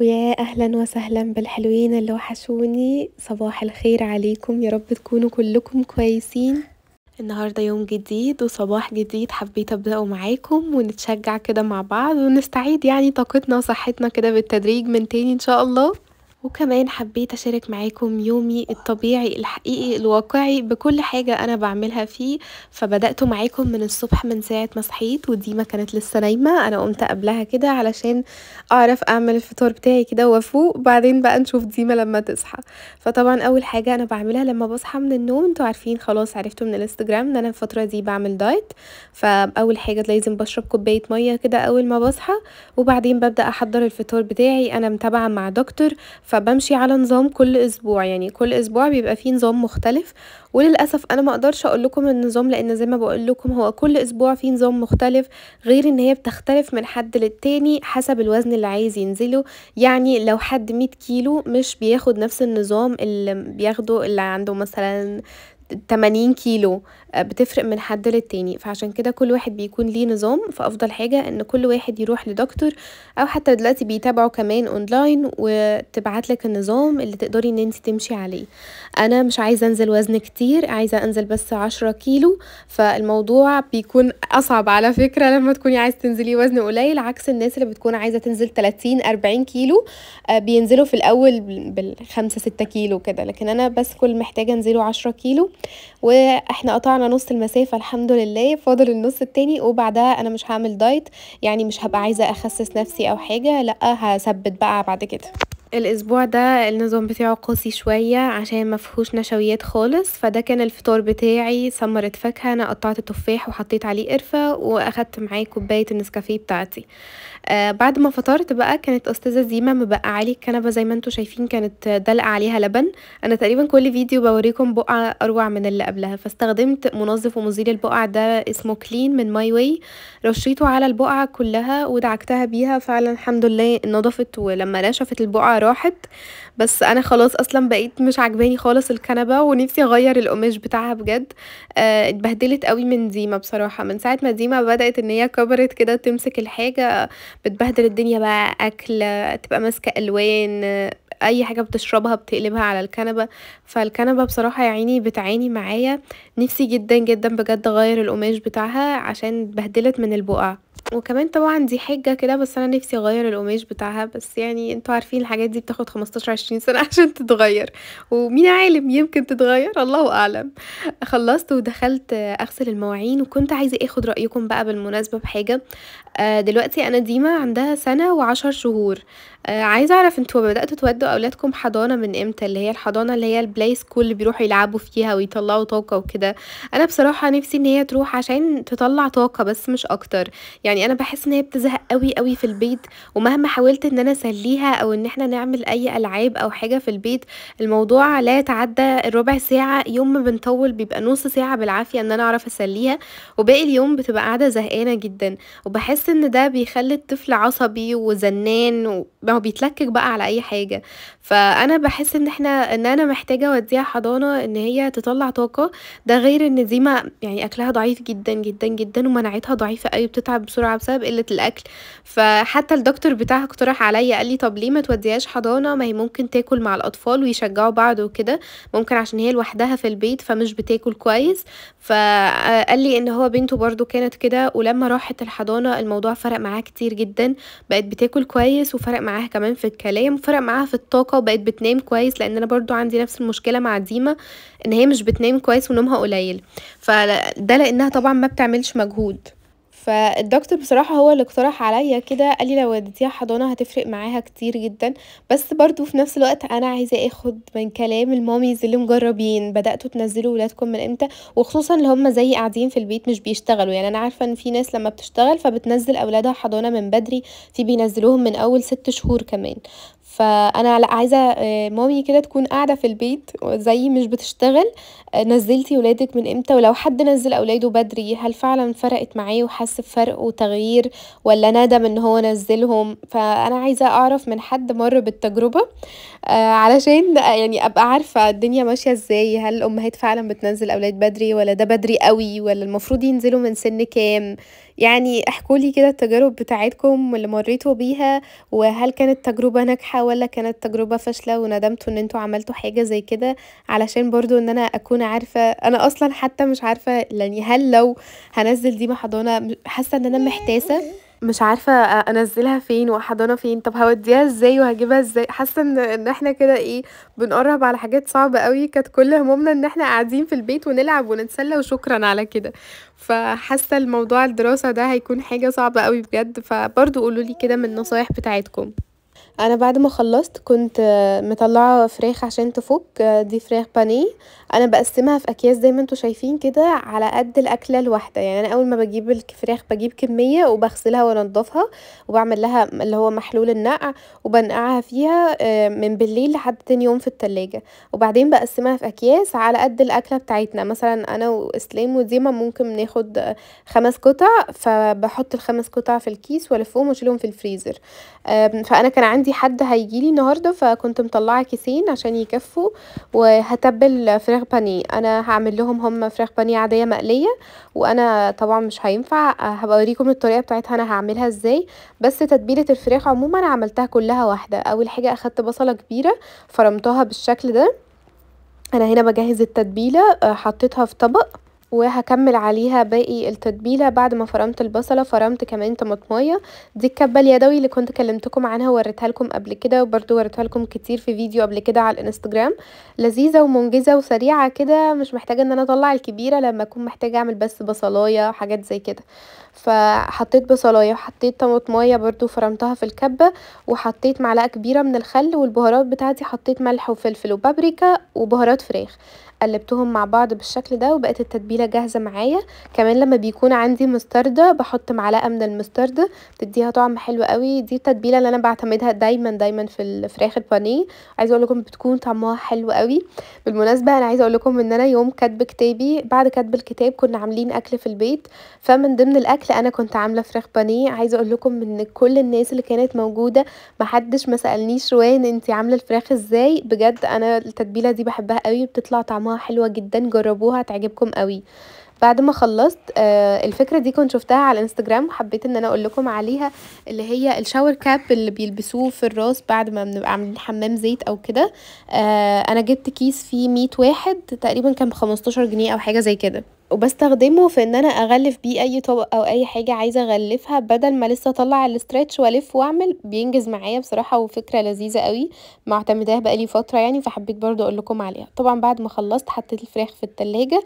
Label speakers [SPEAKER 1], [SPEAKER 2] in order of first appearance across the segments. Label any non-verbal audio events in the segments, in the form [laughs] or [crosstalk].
[SPEAKER 1] ويا اهلا وسهلا بالحلوين اللي وحشوني صباح الخير عليكم يا رب تكونوا كلكم كويسين النهاردة يوم جديد وصباح جديد حبيت أبدأه معاكم ونتشجع كده مع بعض ونستعيد يعني طاقتنا وصحتنا كده بالتدريج من تاني إن شاء الله وكمان حبيت أشارك معاكم يومي الطبيعي الحقيقي الواقعي بكل حاجة أنا بعملها فيه فبدأت معاكم من الصبح من ساعة ما صحيت وديما كانت لسه نايمة أنا قمت قبلها كده علشان أعرف أعمل الفطار بتاعي كده وأفوق بعدين بقى نشوف ديما لما تصحى فطبعا أول حاجة أنا بعملها لما بصحى من النوم انتوا عارفين خلاص عرفتوا من الانستجرام إن أنا الفترة دي بعمل دايت فأول حاجة لازم بشرب كوباية مية كده أول ما بصحى وبعدين ببدأ أحضر الفطار بتاعي أنا متابعة مع دكتور فبمشي على نظام كل اسبوع يعني كل اسبوع بيبقى فيه نظام مختلف وللاسف انا ما اقدرش اقول لكم النظام لان زي ما بقول لكم هو كل اسبوع فيه نظام مختلف غير ان هي بتختلف من حد للتاني حسب الوزن اللي عايز ينزله يعني لو حد 100 كيلو مش بياخد نفس النظام اللي بياخده اللي عنده مثلا 80 كيلو آه، بتفرق من حد للتاني فعشان كده كل واحد بيكون ليه نظام فافضل حاجه ان كل واحد يروح لدكتور او حتى دلوقتي بيتابعوا كمان اونلاين وتبعت لك النظام اللي تقدري ان انت تمشي عليه انا مش عايزه انزل وزن كتير عايزه انزل بس عشرة كيلو فالموضوع بيكون اصعب على فكره لما تكوني عايزه تنزلي وزن قليل عكس الناس اللي بتكون عايزه تنزل 30 40 كيلو آه، بينزلوا في الاول بالخمسة ستة كيلو كده لكن انا بس كل محتاجه انزله عشرة كيلو واحنا قطعنا انا نص المسافه الحمد لله فاضل النص التاني وبعدها انا مش هعمل دايت يعني مش هبقى عايزه اخسس نفسي او حاجه لا هثبت بقى بعد كده الاسبوع ده النظام بتاعه قاسي شويه عشان ما فيهوش نشويات خالص فده كان الفطار بتاعي ثمره فاكهه انا قطعت تفاح وحطيت عليه قرفه واخدت معاه كوبايه النسكافيه بتاعتي آه بعد ما فطرت بقى كانت استاذه زيما مبقى علي الكنبه زي ما انتم شايفين كانت دلقه عليها لبن انا تقريبا كل فيديو بوريكم بقعه اروع من اللي قبلها فاستخدمت منظف ومزيل البقع ده اسمه كلين من ماي واي رشيته على البقعه كلها ودعكتها بيها فعلا الحمد لله نضفت ولما نشفت البقعه راحت بس انا خلاص اصلا بقيت مش عجباني خالص الكنبه ونفسي اغير القماش بتاعها بجد آه اتبهدلت قوي من ديما بصراحه من ساعه ما ديما بدات ان هي كبرت كده تمسك الحاجه بتبهدل الدنيا بقى اكل تبقى ماسكه الوان اي حاجه بتشربها بتقلبها على الكنبه فالكنبه بصراحه يا عيني بتعاني معايا نفسي جدا جدا بجد اغير القماش بتاعها عشان اتبهدلت من البقع وكمان طبعا دي حجة كده بس انا نفسي اغير القماش بتاعها بس يعني انتوا عارفين الحاجات دي بتاخد 15 20 سنة [laughs] عشان تتغير ومين عالم يمكن تتغير الله اعلم خلصت ودخلت اغسل المواعين وكنت عايزة اخد رأيكم بقى بالمناسبة بحاجة آه، دلوقتي انا ديما عندها سنه وعشر شهور آه، عايزه اعرف انتوا بداتوا تودوا اولادكم حضانه من امتى اللي هي الحضانه اللي هي البلاي سكول اللي بيروحوا يلعبوا فيها ويطلعوا طاقه وكده انا بصراحه نفسي ان هي تروح عشان تطلع طاقه بس مش اكتر يعني انا بحس ان هي بتزهق قوي قوي في البيت ومهما حاولت ان انا اسليها او ان احنا نعمل اي العاب او حاجه في البيت الموضوع لا يتعدى الربع ساعه يوم ما بنطول بيبقى نص ساعه بالعافيه ان انا اعرف اسليها وباقي اليوم بتبقى قاعده زهقانه جدا وبحس بحس ان ده بيخلي الطفل عصبي وزنان وما هو بيتلكك بقى على اي حاجه فانا بحس ان احنا ان انا محتاجه اوديها حضانه ان هي تطلع طاقه ده غير ان ديما يعني اكلها ضعيف جدا جدا جدا ومناعتها ضعيفه قوي بتتعب بسرعه بسبب قله الاكل فحتى الدكتور بتاعها اقترح عليا قال لي طب ليه ما توديهاش حضانه ما هي ممكن تاكل مع الاطفال ويشجعوا بعض وكده ممكن عشان هي لوحدها في البيت فمش بتاكل كويس فقال لي ان هو بنته برضو كانت كده ولما راحت الحضانه الموضوع فرق معاها كتير جدا بقت بتاكل كويس وفرق معاها كمان في الكلام وفرق معاها في الطاقه وبقت بتنام كويس لان انا برضو عندي نفس المشكله مع ديما ان هي مش بتنام كويس ونومها قليل فده لانها طبعا ما بتعملش مجهود فالدكتور بصراحة هو اللي اقترح عليا كده قال لي لو وديتيها حضانة هتفرق معاها كتير جدا بس برضو في نفس الوقت انا عايزة اخد من كلام الماميز اللي مجربين بدأتوا تنزلوا ولادكم من امتى وخصوصا اللي هم زي قاعدين في البيت مش بيشتغلوا يعني انا عارفة ان في ناس لما بتشتغل فبتنزل اولادها حضانة من بدري في بينزلوهم من اول ست شهور كمان فانا لا عايزه آه، مامي كده تكون قاعده في البيت زي مش بتشتغل آه، نزلتي ولادك من امتى ولو حد نزل اولاده بدري هل فعلا فرقت معاه وحس بفرق وتغيير ولا ندم ان هو نزلهم فانا عايزه اعرف من حد مر بالتجربه آه، علشان يعني ابقى عارفه الدنيا ماشيه ازاي هل الامهات فعلا بتنزل اولاد بدري ولا ده بدري قوي ولا المفروض ينزلوا من سن كام يعني احكولي كده التجارب بتاعتكم اللي مريتوا بيها وهل كانت تجربه ناجحه ولا كانت تجربه فاشله وندمتوا ان انتوا عملتوا حاجه زي كده علشان برضو ان انا اكون عارفه انا اصلا حتى مش عارفه يعني هل لو هنزل دي محضانه حاسه ان انا محتاسه مش عارفه انزلها فين واحضنها فين طب هوديها ازاي وهجيبها ازاي حاسه ان احنا كده ايه بنقرب على حاجات صعبه قوي كانت كل همومنا ان احنا قاعدين في البيت ونلعب ونتسلى وشكرا على كده فحاسه الموضوع الدراسه ده هيكون حاجه صعبه قوي بجد فبرضه قولولي كده من النصايح بتاعتكم انا بعد ما خلصت كنت مطلعه فراخ عشان تفك آه، دي فراخ بانيه انا بقسمها في اكياس زي ما انتم شايفين كده على قد الاكله الواحده يعني انا اول ما بجيب الفراخ بجيب كميه وبغسلها وانضفها وبعمل لها اللي هو محلول النقع وبنقعها فيها آه، من بالليل لحد تاني يوم في التلاجة وبعدين بقسمها في اكياس على قد الاكله بتاعتنا مثلا انا واسلام وديما ممكن ناخد خمس قطع فبحط الخمس قطع في الكيس والفهم واشيلهم في الفريزر آه، فانا كان عندي حد هيجيلي النهارده فكنت مطلعه كيسين عشان يكفوا وهتبل فراخ فراخ بانيه انا هعمل لهم هم فراخ بانيه عاديه مقليه وانا طبعا مش هينفع هبقى اوريكم الطريقه بتاعتها انا هعملها ازاي بس تتبيله الفراخ عموما عملتها كلها واحده اول حاجه اخدت بصله كبيره فرمتها بالشكل ده انا هنا بجهز التتبيله آه، حطيتها في طبق وهكمل عليها باقي التتبيله بعد ما فرمت البصله فرمت كمان طماطمايه دي الكبه اليدوي اللي كنت كلمتكم عنها ووريتها لكم قبل كده وبرده وريتها لكم كتير في فيديو قبل كده على الانستجرام لذيذه ومنجزه وسريعه كده مش محتاجه ان انا اطلع الكبيره لما اكون محتاجه اعمل بس بصلايه وحاجات زي كده فحطيت بصلايه وحطيت طماطمايه برده فرمتها في الكبه وحطيت معلقه كبيره من الخل والبهارات بتاعتي حطيت ملح وفلفل وبابريكا وبهارات فراخ قلبتهم مع بعض بالشكل ده وبقت التتبيله جاهزه معايا كمان لما بيكون عندي مستردة بحط معلقه من المستردة بتديها طعم حلو قوي دي التتبيله اللي انا بعتمدها دايما دايما في الفراخ البانيه عايزه اقول لكم بتكون طعمها حلو قوي بالمناسبه انا عايزه اقول لكم ان انا يوم كاتب كتابي بعد كاتب الكتاب كنا عاملين اكل في البيت فمن ضمن الاكل انا كنت عامله فراخ بانيه عايزه اقول لكم ان كل الناس اللي كانت موجوده محدش ما سالنيش روان انت عامله الفراخ ازاي بجد انا التتبيله دي بحبها قوي بتطلع طعمها طعمها حلوة جدا جربوها هتعجبكم قوي بعد ما خلصت آه الفكرة دي كنت شفتها على الانستجرام وحبيت ان انا اقول لكم عليها اللي هي الشاور كاب اللي بيلبسوه في الراس بعد ما بنبقى عاملين حمام زيت او كده آه انا جبت كيس فيه ميت واحد تقريبا كان بخمستاشر جنيه او حاجة زي كده وبستخدمه في ان انا اغلف بيه اي طبق او اي حاجه عايزه اغلفها بدل ما لسه اطلع الاسترتش والف واعمل بينجز معايا بصراحه وفكره لذيذه قوي معتمداها بقالي فتره يعني فحبيت برضو اقول لكم عليها طبعا بعد ما خلصت حطيت الفراخ في التلاجة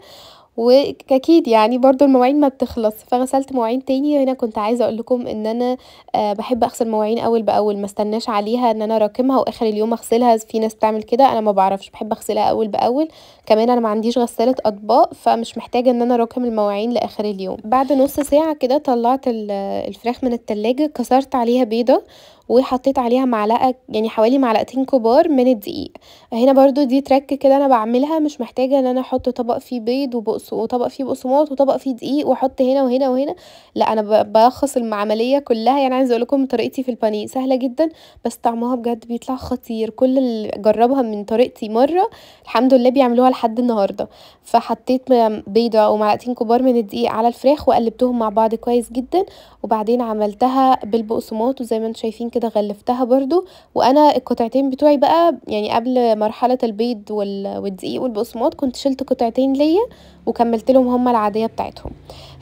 [SPEAKER 1] واكيد يعني برضو المواعين ما بتخلص فغسلت مواعين تاني هنا كنت عايزه اقول لكم ان انا آه، بحب اغسل مواعين اول باول ما استناش عليها ان انا اراكمها واخر اليوم اغسلها في ناس بتعمل كده انا ما بعرفش بحب اغسلها اول باول كمان انا ما عنديش غساله اطباق فمش محتاجه ان انا اراكم المواعين لاخر اليوم بعد نص ساعه كده طلعت الفراخ من التلاجة كسرت عليها بيضه وحطيت عليها معلقه يعني حوالي معلقتين كبار من الدقيق هنا برضو دي ترك كده انا بعملها مش محتاجه ان انا احط طبق فيه بيض وبقص وطبق فيه بقسماط وطبق فيه دقيق واحط هنا وهنا وهنا لا انا بلخص العمليه كلها يعني عايزه اقول لكم طريقتي في البانيه سهله جدا بس طعمها بجد بيطلع خطير كل اللي جربها من طريقتي مره الحمد لله بيعملوها لحد النهارده فحطيت بيضه ومعلقتين كبار من الدقيق على الفراخ وقلبتهم مع بعض كويس جدا وبعدين عملتها بالبقسماط وزي ما انتم شايفين كده غلفتها برضو وانا القطعتين بتوعي بقى يعني قبل مرحله البيض والدقيق والبقسماط كنت شلت قطعتين ليا وكملت لهم هما العاديه بتاعتهم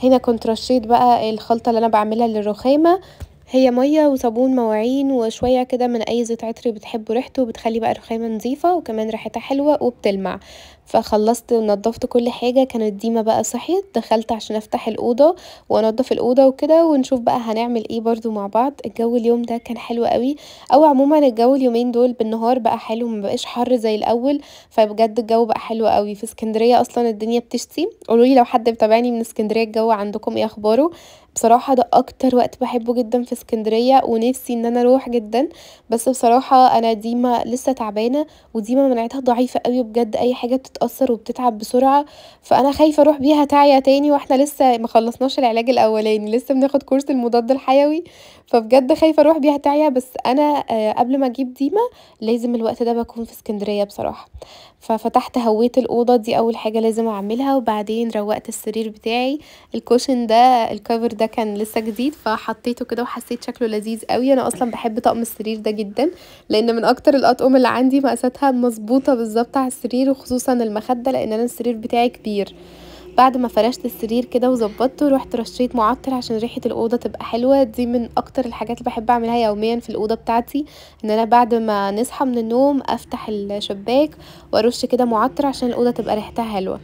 [SPEAKER 1] هنا كنت رشيت بقى الخلطه اللي انا بعملها للرخامه هي ميه وصابون مواعين وشويه كده من اي زيت عطري بتحبوا ريحته بتخلي بقى الرخامه نظيفه وكمان ريحتها حلوه وبتلمع فخلصت ونضفت كل حاجة كانت ديما بقى صحيت دخلت عشان افتح الأوضة وانضف الأوضة وكده ونشوف بقى هنعمل ايه برضو مع بعض الجو اليوم ده كان حلو قوي او عموما الجو اليومين دول بالنهار بقى حلو مبقاش حر زي الأول فبجد الجو بقى حلو قوي في اسكندرية اصلا الدنيا بتشتي قولولي لو حد بتابعني من اسكندرية الجو عندكم ايه اخباره بصراحة ده أكتر وقت بحبه جدا في اسكندرية ونفسي إن أنا أروح جدا بس بصراحة أنا ديما لسه تعبانة وديما مناعتها ضعيفة قوي بجد أي حاجة بتتأثر وبتتعب بسرعة فأنا خايفة أروح بيها تعيا تاني واحنا لسه مخلصناش العلاج الأولاني لسه بناخد كورس المضاد الحيوي فبجد خايفه اروح بيها تعيا بس انا آه، قبل ما اجيب ديما لازم الوقت ده بكون في اسكندريه بصراحه ففتحت هويت الاوضه دي اول حاجه لازم اعملها وبعدين روقت السرير بتاعي الكوشن ده الكفر ده كان لسه جديد فحطيته كده وحسيت شكله لذيذ قوي انا اصلا بحب طقم السرير ده جدا لان من اكتر الاطقم اللي عندي مقاساتها مظبوطه بالظبط على السرير وخصوصا المخده لان انا السرير بتاعي كبير بعد ما فرشت السرير كده وظبطته رحت رشيت معطر عشان ريحه الاوضه تبقى حلوه دي من اكتر الحاجات اللي بحب اعملها يوميا في الاوضه بتاعتي ان انا بعد ما نصحى من النوم افتح الشباك وارش كده معطر عشان الاوضه تبقى ريحتها حلوه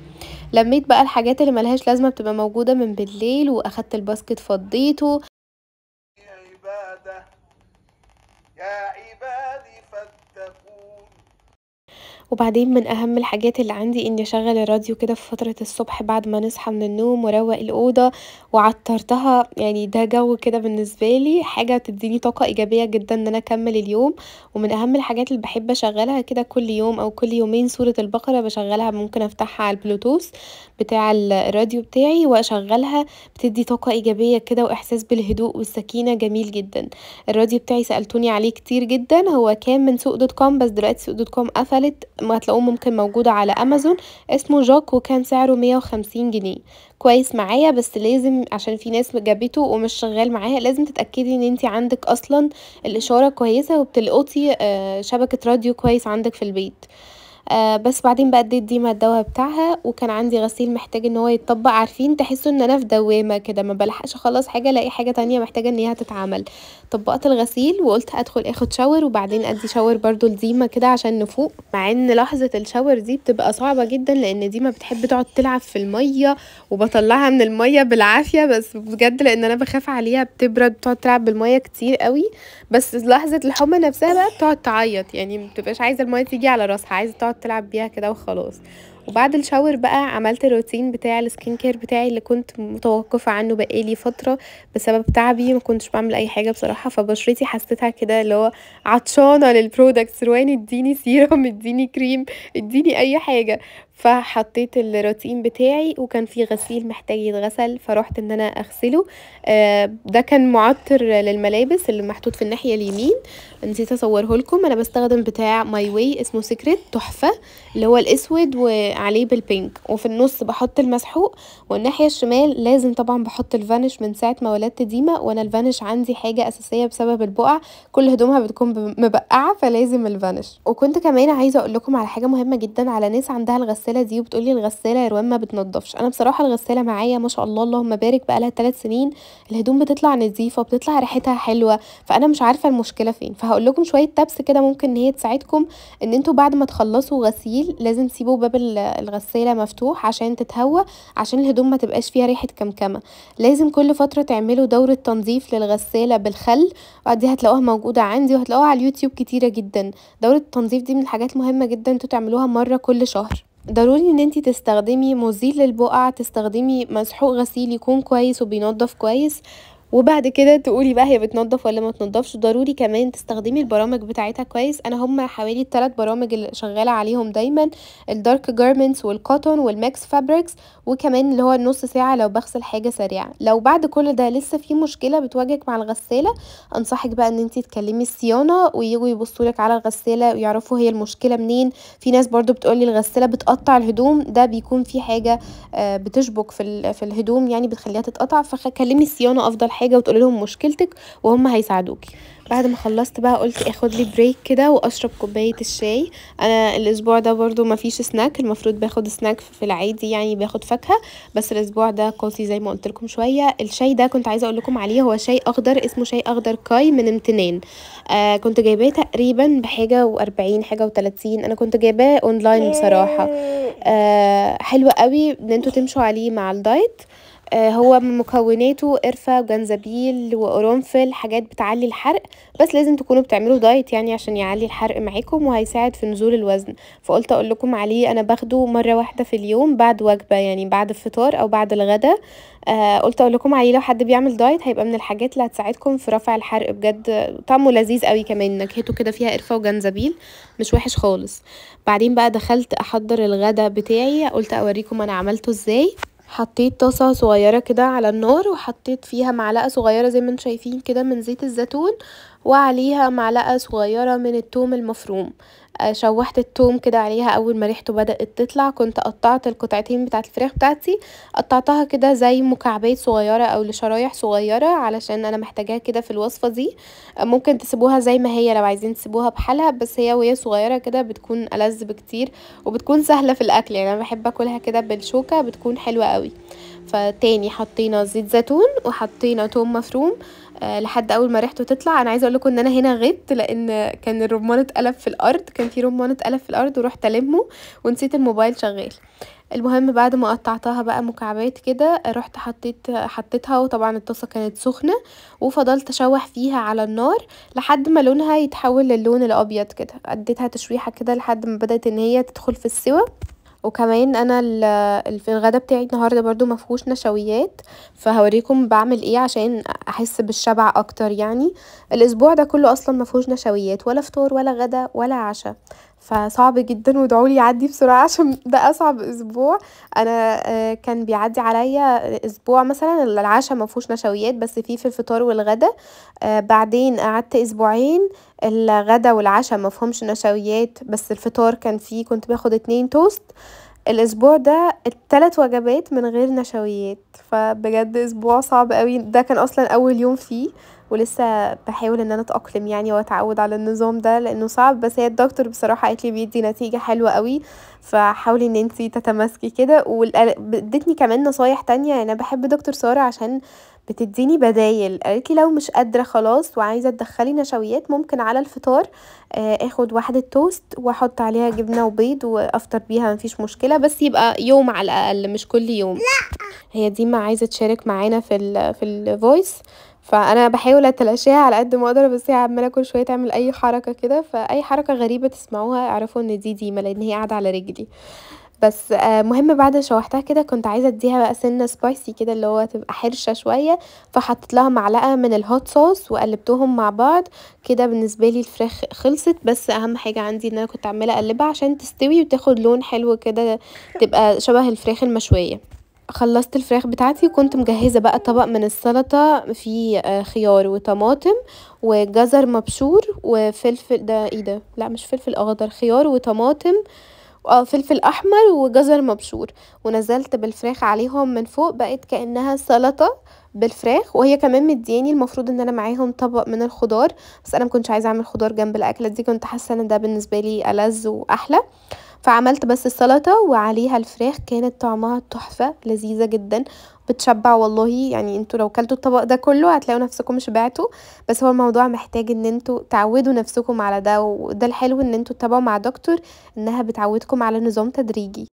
[SPEAKER 1] لميت بقى الحاجات اللي ملهاش لازمه بتبقى موجوده من بالليل واخدت الباسكت فضيته يا عباده يا عبادة. وبعدين من اهم الحاجات اللي عندي اني اشغل الراديو كده في فتره الصبح بعد ما نصحى من النوم واروق الاوضه وعطرتها يعني ده جو كده بالنسبه لي حاجه تديني طاقه ايجابيه جدا ان انا اكمل اليوم ومن اهم الحاجات اللي بحب اشغلها كده كل يوم او كل يومين سوره البقره بشغلها ممكن افتحها على البلوتوث بتاع الراديو بتاعي واشغلها بتدي طاقه ايجابيه كده واحساس بالهدوء والسكينه جميل جدا الراديو بتاعي سالتوني عليه كتير جدا هو كان من سوق دوت كوم بس دلوقتي سوق دوت كوم قفلت ما هتلاقوه ممكن موجودة على امازون اسمه جاك وكان سعره 150 جنيه كويس معايا بس لازم عشان في ناس جابته ومش شغال معاها لازم تتأكدي ان انت عندك اصلا الاشارة كويسة وبتلقطي آه، شبكة راديو كويس عندك في البيت آه، بس بعدين بقى اديت ديما الدواء بتاعها وكان عندي غسيل محتاج ان هو يتطبق عارفين تحسوا ان انا في دوامه كده ما بلحقش اخلص حاجه الاقي حاجه تانية محتاجه ان هي هتتعمل طبقت الغسيل وقلت ادخل اخد شاور وبعدين ادي شاور برضو لديما كده عشان نفوق مع ان لحظه الشاور دي بتبقى صعبه جدا لان ديما بتحب تقعد تلعب في الميه وبطلعها من الميه بالعافيه بس بجد لان انا بخاف عليها بتبرد بتقعد تلعب بالميه كتير قوي بس لحظه الحمى نفسها بقى بتقعد تعيط يعني ما بتبقاش عايزه الميه تيجي على راسها عايزه تقعد تلعب بيها كده وخلاص وبعد الشاور بقى عملت الروتين بتاع السكين كير بتاعي اللي كنت متوقفه عنه بقالي فتره بسبب تعبي ما كنتش بعمل اي حاجه بصراحه فبشرتي حسيتها كده اللي هو عطشانه للبرودكتس روان اديني سيرم [laughs] اديني كريم اديني اي حاجه فحطيت الروتين بتاعي وكان في غسيل محتاج يتغسل فروحت ان انا اغسله آه، ده كان معطر للملابس اللي محطوط في الناحيه اليمين نسيت اصوره لكم انا بستخدم بتاع ماي واي اسمه سيكريت تحفه اللي هو الاسود وعليه بالبينك وفي النص بحط المسحوق والناحيه الشمال لازم طبعا بحط الفانش من ساعه ما ولدت ديما وانا الفانش عندي حاجه اساسيه بسبب البقع كل هدومها بتكون مبقعه فلازم الفانش وكنت كمان عايزه اقول لكم على حاجه مهمه جدا على ناس عندها الغسالة الغساله دي وبتقولي الغساله يا روان ما بتنضفش انا بصراحه الغساله معايا ما شاء الله اللهم بارك بقالها 3 سنين الهدوم بتطلع نظيفه وبتطلع ريحتها حلوه فانا مش عارفه المشكله فين فهقول لكم شويه تابس كده ممكن ان هي تساعدكم ان انتوا بعد ما تخلصوا غسيل لازم تسيبوا باب الغساله مفتوح عشان تتهوى عشان الهدوم ما تبقاش فيها ريحه كمكمه لازم كل فتره تعملوا دوره تنظيف للغساله بالخل دي هتلاقوها موجوده عندي وهتلاقوها على اليوتيوب كتيره جدا دوره التنظيف دي من الحاجات المهمه جدا انتوا تعملوها مره كل شهر ضروري ان انتي تستخدمي مزيل للبقع تستخدمي مسحوق غسيل يكون كويس وبينضف كويس وبعد كده تقولي بقى هي بتنضف ولا ما تنضفش ضروري كمان تستخدمي البرامج بتاعتها كويس انا هم حوالي الثلاث برامج اللي شغاله عليهم دايما الدارك جارمنتس والكوتون والماكس فابريكس وكمان اللي هو النص ساعه لو بغسل حاجه سريعه لو بعد كل ده لسه في مشكله بتواجهك مع الغساله انصحك بقى ان انت تكلمي الصيانه ويجوا يبصوا لك على الغساله ويعرفوا هي المشكله منين في ناس برضو بتقولي الغساله بتقطع الهدوم ده بيكون في حاجه آه، بتشبك في الهدوم يعني بتخليها تتقطع فكلمي الصيانه افضل حاجة حاجه وتقولي لهم مشكلتك وهم هيساعدوكي بعد ما خلصت بقى قلت اخد لي بريك كده واشرب كوبايه الشاي انا الاسبوع ده برضو ما فيش سناك المفروض باخد سناك في العادي يعني باخد فاكهه بس الاسبوع ده قاسي زي ما قلت لكم شويه الشاي ده كنت عايزه اقول لكم عليه هو شاي اخضر اسمه شاي اخضر كاي من امتنان آه كنت جايباه تقريبا بحاجه و40 حاجه و30 انا كنت جايباه اونلاين بصراحه آه حلو قوي ان انتوا تمشوا عليه مع الدايت آه، هو من مكوناته قرفة وجنزبيل وقرنفل حاجات بتعلي الحرق بس لازم تكونوا بتعملوا دايت يعني عشان يعلي الحرق معاكم وهيساعد في نزول الوزن فقلت اقول لكم عليه انا باخده مرة واحدة في اليوم بعد وجبة يعني بعد الفطار او بعد الغدا آه، قلت اقول لكم عليه لو حد بيعمل دايت هيبقى من الحاجات اللي هتساعدكم في رفع الحرق بجد طعمه لذيذ قوي كمان نكهته كده فيها قرفه وجنزبيل مش وحش خالص بعدين بقى دخلت احضر الغدا بتاعي قلت اوريكم انا عملته ازاي حطيت طاسه صغيره كده على النار وحطيت فيها معلقه صغيره زي ما انتم شايفين كده من زيت الزيتون وعليها معلقه صغيره من التوم المفروم آه، شوحت التوم كده عليها اول ما ريحته بدات تطلع كنت قطعت القطعتين بتاعه الفراخ بتاعتي قطعتها كده زي مكعبات صغيره او لشرايح صغيره علشان انا محتاجاها كده في الوصفه دي آه، ممكن تسيبوها زي ما هي لو عايزين تسيبوها بحالها بس هي وهي صغيره كده بتكون ألذ بكتير وبتكون سهله في الاكل يعني انا بحب اكلها كده بالشوكه بتكون حلوه قوي فتاني حطينا زيت زيتون وحطينا توم مفروم آه، لحد اول ما ريحته تطلع انا عايزه اقول لكم ان انا هنا غيت لان كان الرمان اتقلب في الارض كان في رمان اتقلب في الارض ورحت المه ونسيت الموبايل شغال المهم بعد ما قطعتها بقى مكعبات كده رحت حطيت حطيتها وطبعا الطاسه كانت سخنه وفضلت اشوح فيها على النار لحد ما لونها يتحول للون الابيض كده اديتها تشويحه كده لحد ما بدات ان هي تدخل في السوا وكمان انا الغدا بتاعي النهارده برضو مفهوش نشويات فهوريكم بعمل ايه عشان احس بالشبع اكتر يعني الاسبوع ده كله اصلا مفهوش نشويات ولا فطار ولا غدا ولا عشاء فصعب جدا لي يعدي بسرعه [laughs] عشان ده اصعب اسبوع انا آه، كان بيعدي عليا اسبوع مثلا العشاء مفهوش نشويات بس فيه في الفطار والغدا آه، بعدين قعدت اسبوعين الغدا والعشاء مفهمش نشويات بس الفطار كان فيه كنت باخد اتنين توست الاسبوع ده التلات وجبات من غير نشويات فبجد اسبوع صعب قوي ده كان اصلا اول يوم فيه ولسه بحاول ان انا اتاقلم يعني واتعود على النظام ده لانه صعب بس هي الدكتور بصراحه قالت لي بيدي نتيجه حلوه قوي فحاولي ان انت تتماسكي كده وادتني كمان نصايح تانية انا بحب دكتور ساره عشان بتديني بدايل قالت لي لو مش قادره خلاص وعايزه تدخلي نشويات ممكن على الفطار آه، اخد واحده توست واحط عليها جبنه وبيض وافطر بيها مفيش مشكله بس يبقى يوم على الاقل مش كل يوم لا. هي ديما عايزه تشارك معانا في ال في الفويس فانا بحاول اتلاشاها على قد ما اقدر بس هي عماله كل شويه تعمل اي حركه كده فاي حركه غريبه تسمعوها اعرفوا ان دي ديما لان هي قاعده على رجلي بس آه، مهم بعد ما شوحتها كده كنت عايزه اديها بقى سنه سبايسي كده اللي هو تبقى حرشه شويه فحطيت لها معلقه من الهوت صوص وقلبتهم مع بعض كده بالنسبه لي الفراخ خلصت بس اهم حاجه عندي ان انا كنت عماله اقلبها عشان تستوي وتاخد لون حلو كده تبقى شبه الفراخ المشويه خلصت الفراخ بتاعتي وكنت مجهزه بقى طبق من السلطه فيه آه، خيار وطماطم وجزر مبشور وفلفل ده ايه ده لا مش فلفل اخضر آه، خيار وطماطم آه، فلفل احمر وجزر مبشور ونزلت بالفراخ عليهم من فوق بقت كانها سلطه بالفراخ وهي كمان مدياني المفروض ان انا معاهم طبق من الخضار بس انا مكنتش عايزه اعمل خضار جنب الاكله دي كنت حاسه ان ده بالنسبه لي ألذ واحلى فعملت بس السلطة وعليها الفراخ كانت طعمها تحفة لذيذة جدا بتشبع والله يعني انتوا لو كلتوا الطبق ده كله هتلاقوا نفسكم شبعتوا بس هو الموضوع محتاج ان انتوا تعودوا نفسكم على ده وده الحلو ان انتوا تتابعوا مع دكتور انها بتعودكم على نظام تدريجي